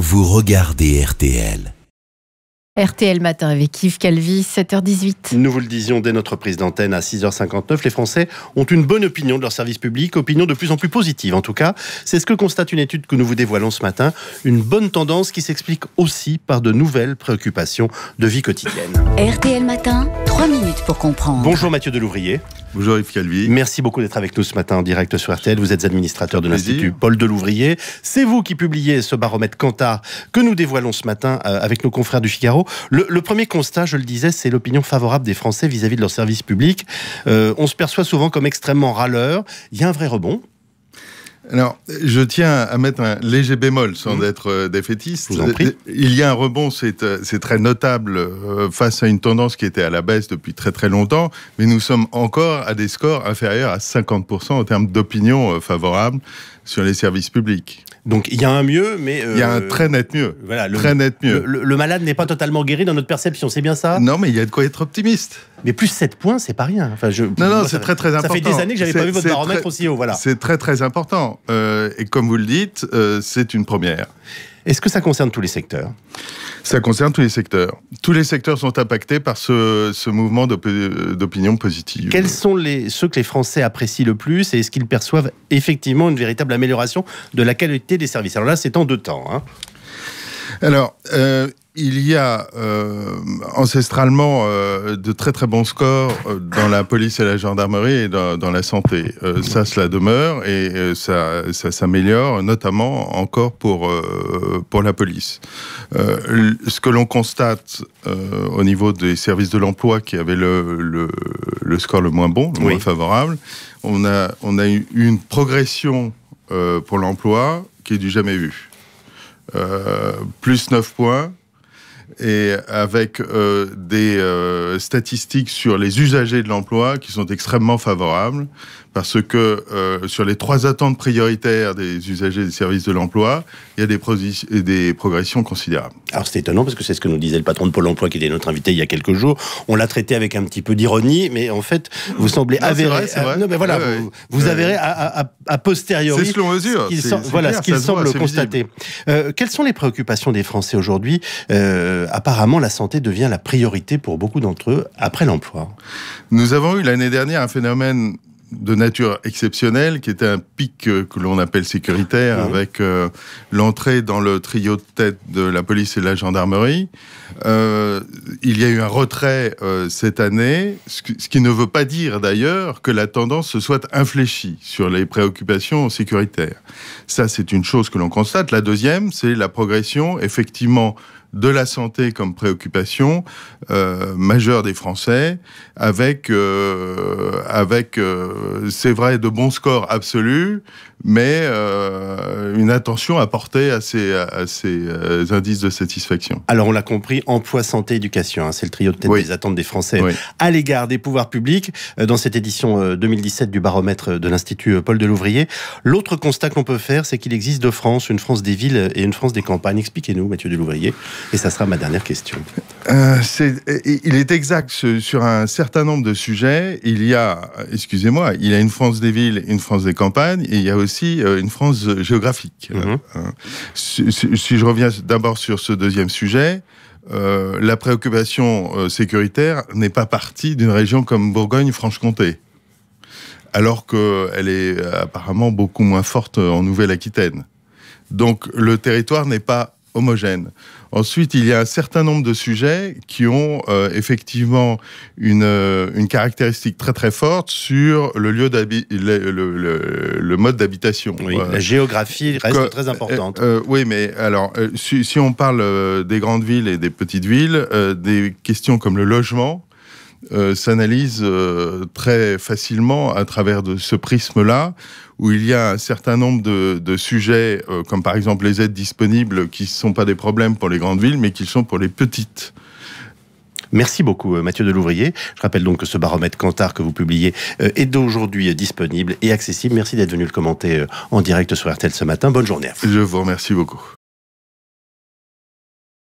vous regardez RTL. RTL Matin avec Yves Calvi, 7h18. Nous vous le disions dès notre prise d'antenne à 6h59, les Français ont une bonne opinion de leur service public, opinion de plus en plus positive en tout cas. C'est ce que constate une étude que nous vous dévoilons ce matin, une bonne tendance qui s'explique aussi par de nouvelles préoccupations de vie quotidienne. RTL Matin minutes pour comprendre. Bonjour Mathieu Delouvrier. Bonjour Yves Calvi. Merci beaucoup d'être avec nous ce matin en direct sur RTL. Vous êtes administrateur de l'Institut Paul Delouvrier. C'est vous qui publiez ce baromètre Cantar que nous dévoilons ce matin euh, avec nos confrères du Figaro. Le, premier constat, je le disais, c'est l'opinion favorable des Français vis-à-vis de leurs services publics. Euh, on se perçoit souvent comme extrêmement râleur. Il y a un vrai rebond alors, je tiens à mettre un léger bémol sans mmh. être euh, défaitiste. Euh, il y a un rebond, c'est euh, très notable face à une tendance qui était à la baisse depuis très très longtemps, mais nous sommes encore à des scores inférieurs à 50% en termes d'opinion favorable sur les services publics. Donc il y a un mieux, mais... il y a un très net mieux. net le malade n'est pas totalement guéri dans notre perception, c'est bien ça Non, mais il y a de quoi être optimiste. Mais plus 7 points, c'est pas rien. Enfin, je, non, non, c'est très, très important. Ça fait des années que j'avais pas vu votre baromètre aussi haut. Oh, voilà. C'est très, très important. Euh, et comme vous le dites, euh, c'est une première. Est-ce que ça concerne tous les secteurs Ça concerne tous les secteurs. Tous les secteurs sont impactés par ce, mouvement d'opinion positive. Quels sont les, ceux que les Français apprécient le plus et est-ce qu'ils perçoivent effectivement une véritable amélioration de la qualité des services Alors là, c'est en deux temps. Hein. Alors, euh, il y a euh, ancestralement euh, de très très bons scores dans la police et la gendarmerie et dans, la santé. ça, cela demeure et ça, s'améliore, notamment encore pour, la police. ce que l'on constate au niveau des services de l'emploi qui avaient le, score le moins bon, le moins favorable, on a, on a eu une progression pour l'emploi qui est du jamais vu. Euh, plus 9 points et avec euh, des euh, statistiques sur les usagers de l'emploi qui sont extrêmement favorables, parce que euh, sur les trois attentes prioritaires des usagers des services de l'emploi, il y a des, des progressions considérables. Alors c'est étonnant, parce que c'est ce que nous disait le patron de Pôle Emploi, qui était notre invité il y a quelques jours. On l'a traité avec un petit peu d'ironie, mais en fait, vous semblez avérer... Non, mais voilà, vous, vous avérez à, à, à posteriori... C'est selon mesure. voilà ce qu'il semble constater. quelles sont les préoccupations des Français aujourd'hui euh, apparemment la santé devient la priorité pour beaucoup d'entre eux après l'emploi. Nous avons eu l'année dernière un phénomène de nature exceptionnelle, qui était un pic euh, que l'on appelle sécuritaire, avec euh, l'entrée dans le trio de tête de la police et de la gendarmerie. il y a eu un retrait cette année, ce qui ne veut pas dire d'ailleurs que la tendance se soit infléchie sur les préoccupations sécuritaires. Ça, c'est une chose que l'on constate. La deuxième, c'est la progression, effectivement, de la santé comme préoccupation euh, majeure des Français, avec, euh, avec euh, c'est vrai, de bons scores absolus, mais euh, une attention apportée à ces, ces euh, indices de satisfaction. Alors on l'a compris, emploi, santé, éducation, hein, c'est le trio de tête des attentes des Français à l'égard des pouvoirs publics euh, dans cette édition 2017 du baromètre de l'Institut Paul de Louvrier. L'autre constat qu'on peut faire, c'est qu'il existe deux France, une France des villes et une France des campagnes. Expliquez-nous, Mathieu de Louvrier, et ça sera ma dernière question. il est exact sur un certain nombre de sujets. Il y a, excusez-moi, il y a une France des villes, une France des campagnes, et il y a aussi euh, une France géographique. Mhm. Euh, si, je reviens d'abord sur ce deuxième sujet, euh, la préoccupation sécuritaire n'est pas partie d'une région comme Bourgogne-Franche-Comté, alors qu'elle est apparemment beaucoup moins forte en Nouvelle-Aquitaine. Donc le territoire n'est pas homogène. Ensuite, il y a un certain nombre de sujets qui ont euh, effectivement une, euh, une, caractéristique très très forte sur le lieu le, le, le, mode d'habitation. Oui, la géographie reste très importante. Euh, oui, mais alors si, on parle des grandes villes et des petites villes, des questions comme le logement euh, s'analyse euh, très facilement à travers de ce prisme-là, où il y a un certain nombre de, de sujets, euh, comme par exemple les aides disponibles, qui ne sont pas des problèmes pour les grandes villes, mais qui sont pour les petites. Merci beaucoup Mathieu Delouvrier. Je rappelle donc que ce baromètre Cantar que vous publiez est d'aujourd'hui disponible et accessible. Merci d'être venu le commenter en direct sur RTL ce matin. Bonne journée à vous. Je vous remercie beaucoup.